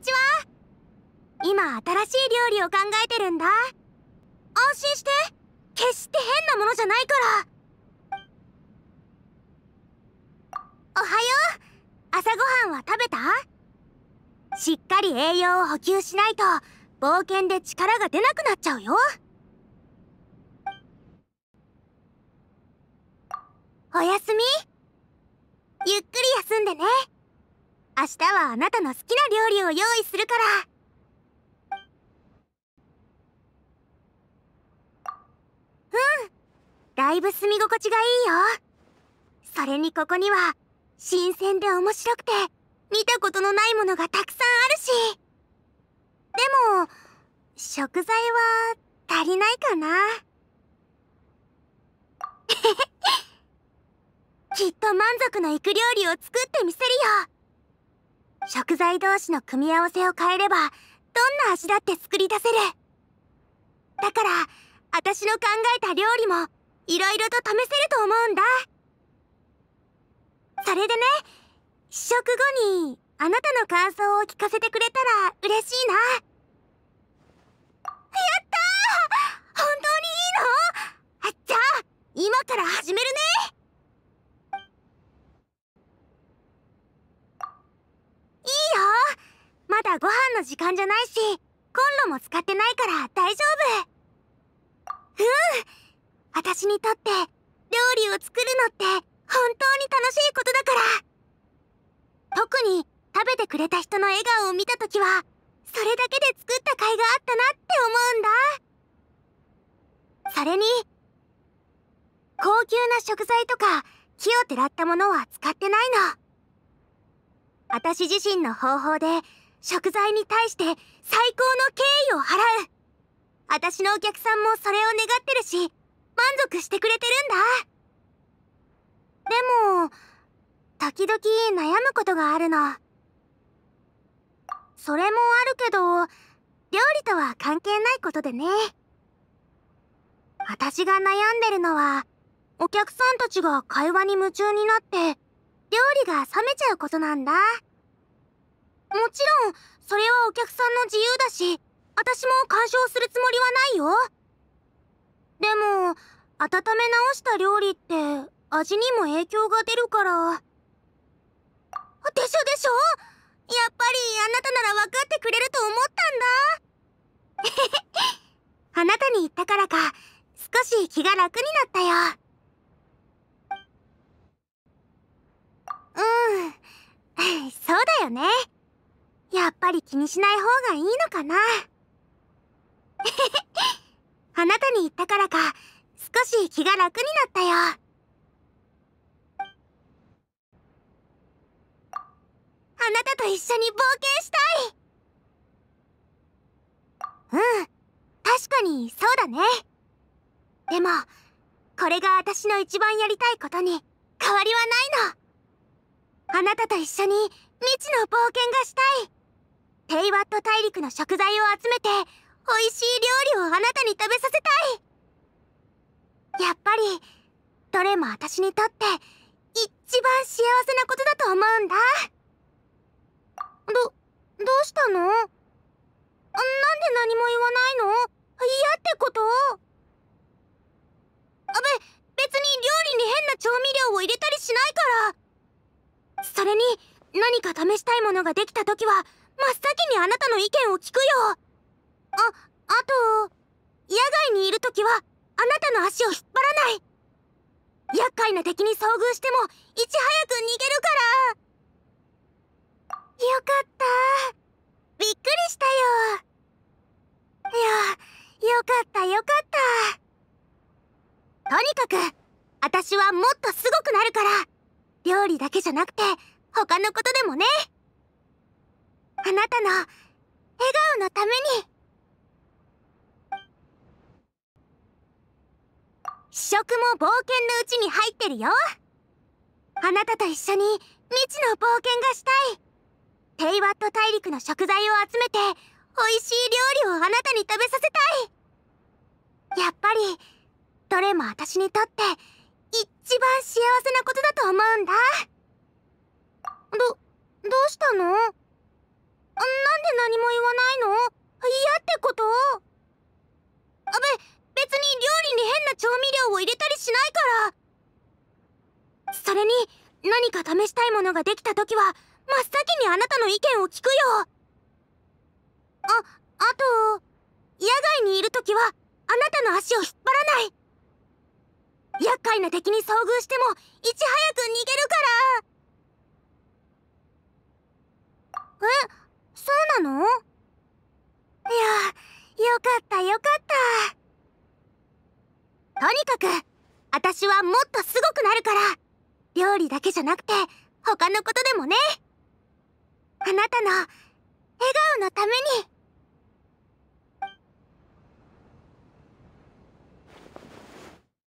ちは今新しい料理を考えてるんだ安心して決して変なものじゃないからおはよう朝ごはんは食べたしっかり栄養を補給しないと冒険で力が出なくなっちゃうよおやすみ明日はあなたの好きな料理を用意するからうんだいぶ住み心地がいいよそれにここには新鮮で面白くて見たことのないものがたくさんあるしでも食材は足りないかな きっと満足のいく料理を作ってみせるよ食材同士の組み合わせを変えればどんな味だって作り出せるだから私の考えた料理もいろいろと試せると思うんだそれでね試食後にあなたの感想を聞かせてくれたら嬉しいなやったー本当にいいのじゃあ今から始めるね時間じゃないしコンロも使ってないから大丈夫うん私にとって料理を作るのって本当に楽しいことだから特に食べてくれた人の笑顔を見た時はそれだけで作った甲斐があったなって思うんだそれに高級な食材とか木をてらったものは使ってないの私自身の方法で食材に対して最高の敬意を払う私のお客さんもそれを願ってるし満足してくれてるんだでも時々悩むことがあるのそれもあるけど料理とは関係ないことでね私が悩んでるのはお客さんたちが会話に夢中になって料理が冷めちゃうことなんだ。もちろんそれはお客さんの自由だし私も干渉するつもりはないよでも温め直した料理って味にも影響が出るからでしょでしょやっぱりあなたなら分かってくれると思ったんだ あなたに言ったからか少し気が楽になったようん そうだよねやっぱり気にしない方がいいのかな あなたに言ったからか少し気が楽になったよあなたと一緒に冒険したいうん確かにそうだねでもこれが私の一番やりたいことに変わりはないのあなたと一緒に未知の冒険がしたテイワット大陸の食材を集めて美味しい料理をあなたに食べさせたいやっぱりどれも私にとって一番幸せなことだと思うんだどどうしたのなんで何も言わないの嫌ってことあべ別に料理に変な調味料を入れたりしないからそれに何か試したいものができた時は真っ先にあなたの意見を聞くよあ、あと野外にいる時はあなたの足を引っ張らない厄介な敵に遭遇してもいち早く逃げるからよかったびっくりしたよいやよかったよかったとにかく私はもっとすごくなるから料理だけじゃなくて他のことでもねあなたの笑顔のために試食も冒険のうちに入ってるよあなたと一緒に未知の冒険がしたいテイワット大陸の食材を集めて美味しい料理をあなたに食べさせたいやっぱりどれも私にとって一番幸せなことだと思うんだどどうしたのなんで何も言わないの嫌ってことあべ別に料理に変な調味料を入れたりしないからそれに何か試したいものができた時は真っ先にあなたの意見を聞くよああと野外にいる時はあなたの足を引っ張らない厄介な敵に遭遇してもいち早く逃げるからえそうなのいやよかったよかったとにかく私はもっとすごくなるから料理だけじゃなくて他のことでもねあなたの笑顔のために